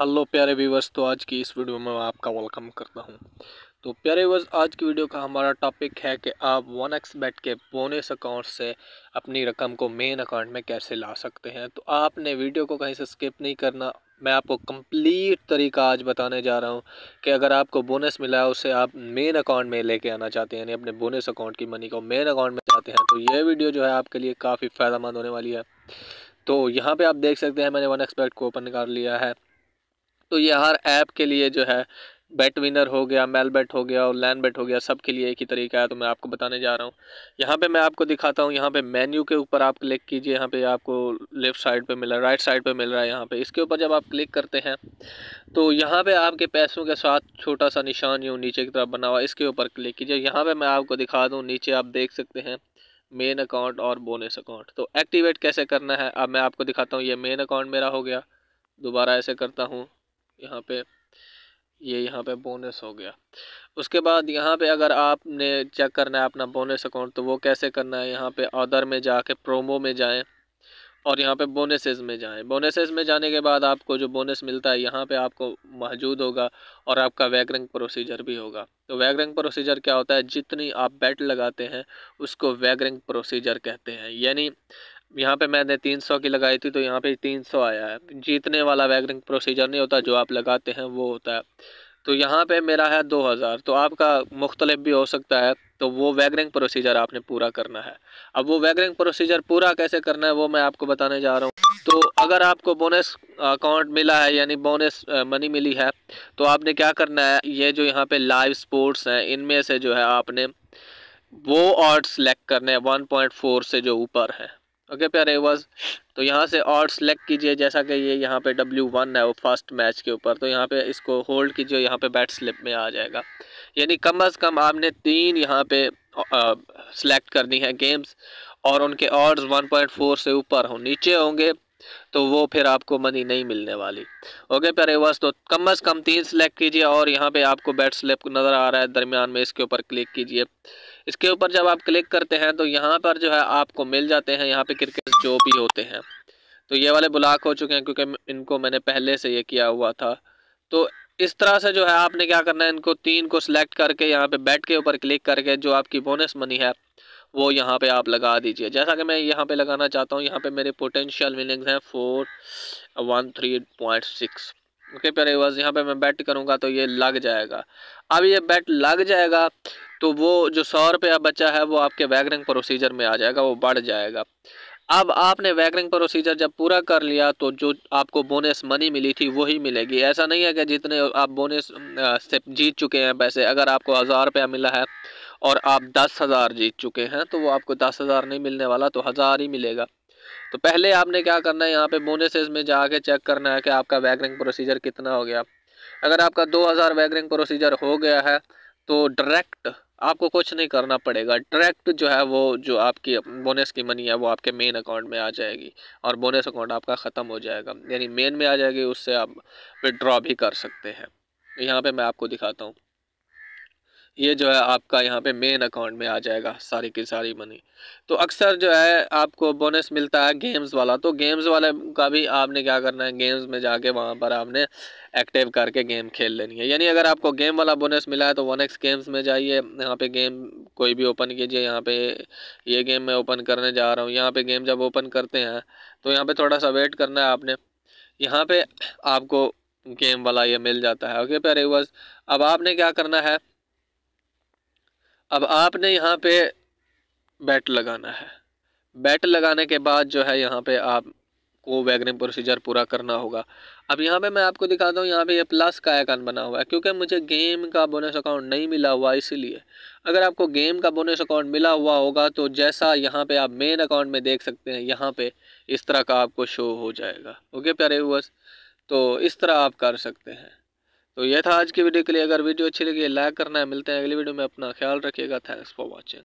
hello प्यारे viewers तो आज की इस वीडियो में मैं आपका वेलकम करता हूं तो प्यारे व्यूवर्स आज की वीडियो का हमारा टॉपिक है कि आप वन एक्स बैट के बोनस अकाउंट से अपनी रकम को मेन अकाउंट में कैसे ला सकते हैं तो आपने वीडियो को कहीं से स्किप नहीं करना मैं आपको कंप्लीट तरीका आज बताने जा रहा हूँ कि अगर आपको बोनस मिला है उसे आप मेन अकाउंट में लेके आना चाहते हैं यानी अपने बोनस अकाउंट की मनी को मेन अकाउंट में चाहते हैं तो ये वीडियो जो है आपके लिए काफ़ी फ़ायदेमंद होने वाली है तो यहाँ पे आप देख सकते हैं मैंने वन एक्सपेक्ट को ओपन कर लिया है तो ये हर ऐप के लिए जो है बेट विनर हो गया मेल बेट हो गया और लैन बेट हो गया सब के लिए एक ही तरीका है तो मैं आपको बताने जा रहा हूँ यहाँ पे मैं आपको दिखाता हूँ यहाँ पे मेन्यू के ऊपर आप क्लिक कीजिए यहाँ पे आपको लेफ़्ट साइड पे मिल रहा है राइट साइड पे मिल रहा है यहाँ पे इसके ऊपर जब आप क्लिक करते हैं तो यहाँ पे आपके पैसों के साथ छोटा सा निशान यूँ नीचे की तरफ बना हुआ इसके ऊपर क्लिक कीजिए यहाँ पर मैं आपको दिखा दूँ नीचे आप देख सकते हैं मेन अकाउंट और बोनस अकाउंट तो एक्टिवेट कैसे करना है अब मैं आपको दिखाता हूँ ये मेन अकाउंट मेरा हो गया दोबारा ऐसे करता हूँ यहाँ पे ये यहाँ पे बोनस हो गया उसके बाद यहाँ पे अगर आपने चेक करना है अपना बोनस अकाउंट तो वो कैसे करना है यहाँ पे ऑर्डर में जाके प्रोमो में जाएं और यहाँ पे बोनसेस में जाएं बोनसेस में जाने के बाद आपको जो बोनस मिलता है यहाँ पे आपको मौजूद होगा और आपका वैगरंग प्रोसीजर भी होगा तो वैगरंग प्रोसीजर क्या होता है जितनी आप बैट लगाते हैं उसको वैगरंग प्रोसीजर कहते हैं यानी यहाँ पे मैंने 300 की लगाई थी तो यहाँ पे 300 आया है जीतने वाला वैगनिंग प्रोसीजर नहीं होता जो आप लगाते हैं वो होता है तो यहाँ पे मेरा है 2000 तो आपका मुख्तलिफ भी हो सकता है तो वो वैगनिंग प्रोसीजर आपने पूरा करना है अब वो वैगनिंग प्रोसीजर पूरा कैसे करना है वो मैं आपको बताने जा रहा हूँ तो अगर आपको बोनस अकाउंट मिला है यानी बोनस मनी मिली है तो आपने क्या करना है ये जो यहाँ पे लाइव स्पोर्ट्स हैं इनमें से जो है आपने वो ऑर्ड सेलेक्ट करने हैं 1.4 से जो ऊपर है ओके प्यारे वज तो यहाँ से और सेलेक्ट कीजिए जैसा कि ये यहाँ पे डब्ल्यू वन है वो फर्स्ट मैच के ऊपर तो यहाँ पे इसको होल्ड कीजिए यहाँ पे बैट स्लिप में आ जाएगा यानी कम अज़ कम आपने तीन यहाँ पे सेलेक्ट करनी है गेम्स और उनके ऑर्ड्स 1.4 से ऊपर हों नीचे होंगे तो वो फिर आपको मनी नहीं मिलने वाली ओके प्यारे वस्त तो कम अज़ कम तीन सेलेक्ट कीजिए और यहाँ पे आपको बैट स्लिप नज़र आ रहा है दरमियान में इसके ऊपर क्लिक कीजिए इसके ऊपर जब आप क्लिक करते हैं तो यहाँ पर जो है आपको मिल जाते हैं यहाँ पे क्रिकेट जो भी होते हैं तो ये वाले ब्लॉक हो चुके हैं क्योंकि इनको मैंने पहले से ये किया हुआ था तो इस तरह से जो है आपने क्या करना है इनको तीन को सिलेक्ट करके यहाँ पे बैट के ऊपर क्लिक करके जो आपकी बोनस मनी है वो यहाँ पे आप लगा दीजिए जैसा कि मैं यहाँ पे लगाना चाहता हूँ यहाँ पे मेरे पोटेंशियल विनिंग्स हैं four one three point six okay प्यारे बस यहाँ पे मैं बैट करूँगा तो ये लग जाएगा अब ये बैट लग जाएगा तो वो जो सौ रुपया बचा है वो आपके वैगरिंग प्रोसीजर में आ जाएगा वो बढ़ जाएगा अब आपने वैगरिंग प्रोसीजर जब पूरा कर लिया तो जो आपको बोनस मनी मिली थी वही मिलेगी ऐसा नहीं है कि जितने आप बोनस से जीत चुके हैं पैसे अगर आपको हज़ार रुपया मिला है और आप दस हज़ार जीत चुके हैं तो वो आपको दस हज़ार नहीं मिलने वाला तो हज़ार ही मिलेगा तो पहले आपने क्या करना है यहाँ पे बोनसेस में कर चेक करना है कि आपका वैगरिंग प्रोसीजर कितना हो गया अगर आपका दो हज़ार वैगरिंग प्रोसीजर हो गया है तो डायरेक्ट आपको कुछ नहीं करना पड़ेगा डायरेक्ट जो है वो जो आपकी बोनस की मनी है वो आपके मेन अकाउंट में आ जाएगी और बोनस अकाउंट आपका ख़त्म हो जाएगा यानी मेन में आ जाएगी उससे आप विड्रॉ भी कर सकते हैं यहाँ पे मैं आपको दिखाता हूँ ये जो है आपका यहाँ पे मेन अकाउंट में आ जाएगा सारी की सारी मनी तो अक्सर जो है आपको बोनस मिलता है गेम्स वाला तो गेम्स वाले का भी आपने क्या करना है गेम्स में जाके वहाँ पर आपने एक्टिव करके गेम खेल लेनी है यानी अगर आपको गेम वाला बोनस मिला है तो वन एक्स गेम्स में जाइए यहाँ पे गेम कोई भी ओपन कीजिए यहाँ पे ये गेम मैं ओपन करने जा रहा हूँ यहाँ पे गेम जब ओपन करते हैं तो यहाँ पे थोड़ा सा वेट करना है आपने यहाँ पे आपको गेम वाला ये मिल जाता है ओके पेरे अब आपने क्या करना है अब आपने यहाँ पे बैट लगाना है बैट लगाने के बाद जो है यहाँ पे को वैगनिंग प्रोसीजर पूरा करना होगा अब यहाँ पे मैं आपको दिखाता हूँ यहाँ पे ये यह प्लस का आइकन बना हुआ है क्योंकि मुझे गेम का बोनस अकाउंट नहीं मिला हुआ इसीलिए अगर आपको गेम का बोनस अकाउंट मिला हुआ होगा तो जैसा यहाँ पे आप मेन अकाउंट में देख सकते हैं यहाँ पे इस तरह का आपको शो हो जाएगा ओके प्यारे व्यूअर्स तो इस तरह आप कर सकते हैं तो यह था आज की वीडियो के लिए अगर वीडियो अच्छी लगी लाइक करना है मिलते हैं अगली वीडियो में अपना ख्याल रखिएगा थैंक्स फॉर वॉचिंग